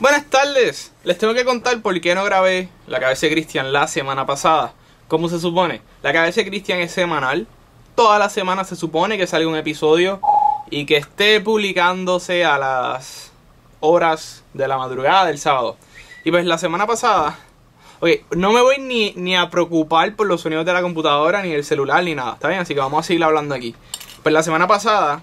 Buenas tardes, les tengo que contar por qué no grabé la cabeza de Cristian la semana pasada. ¿Cómo se supone? La cabeza de Cristian es semanal. Toda la semana se supone que sale un episodio y que esté publicándose a las horas de la madrugada del sábado. Y pues la semana pasada, ok, no me voy ni, ni a preocupar por los sonidos de la computadora, ni el celular, ni nada, ¿está bien? Así que vamos a seguir hablando aquí. Pues la semana pasada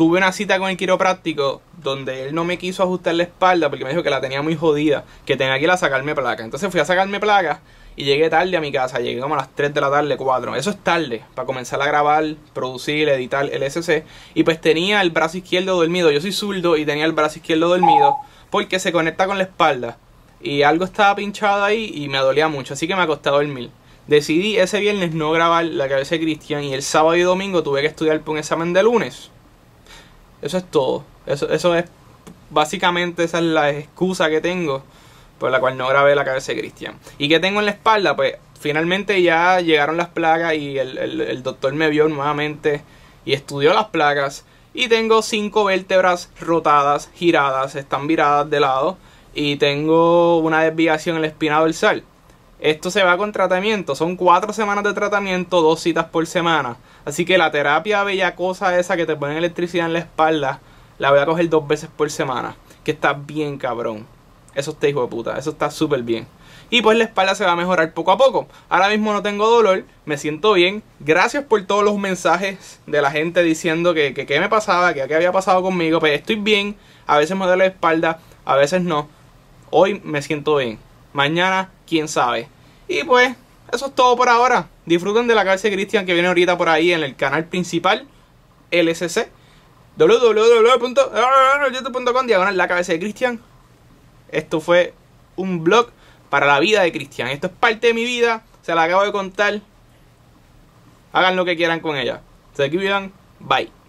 tuve una cita con el quiropráctico donde él no me quiso ajustar la espalda porque me dijo que la tenía muy jodida, que tenía que ir a sacarme placa. Entonces fui a sacarme placa y llegué tarde a mi casa, llegué como a las 3 de la tarde, 4. Eso es tarde para comenzar a grabar, producir, editar el SC. Y pues tenía el brazo izquierdo dormido, yo soy zurdo y tenía el brazo izquierdo dormido porque se conecta con la espalda. Y algo estaba pinchado ahí y me dolía mucho, así que me ha el dormir. Decidí ese viernes no grabar la cabeza de Cristian y el sábado y domingo tuve que estudiar por un examen de lunes eso es todo. Eso, eso es básicamente esa es la excusa que tengo por la cual no grabé la cabeza de Cristian. ¿Y qué tengo en la espalda? Pues finalmente ya llegaron las plagas y el, el doctor me vio nuevamente y estudió las plagas Y tengo cinco vértebras rotadas, giradas, están viradas de lado. Y tengo una desviación en la espina dorsal. Esto se va con tratamiento. Son cuatro semanas de tratamiento, dos citas por semana. Así que la terapia bella cosa esa que te ponen electricidad en la espalda, la voy a coger dos veces por semana. Que está bien cabrón. Eso está hijo de puta. Eso está súper bien. Y pues la espalda se va a mejorar poco a poco. Ahora mismo no tengo dolor, me siento bien. Gracias por todos los mensajes de la gente diciendo que qué me pasaba, que qué había pasado conmigo. pero pues estoy bien. A veces me duele la espalda, a veces no. Hoy me siento bien. Mañana, quién sabe. Y pues, eso es todo por ahora. Disfruten de la cabeza de Cristian que viene ahorita por ahí en el canal principal, LSC. www.youtube.com eh, eh, eh, diagonal la cabeza de Cristian. Esto fue un blog para la vida de Cristian. Esto es parte de mi vida. Se la acabo de contar. Hagan lo que quieran con ella. Se vivan, Bye.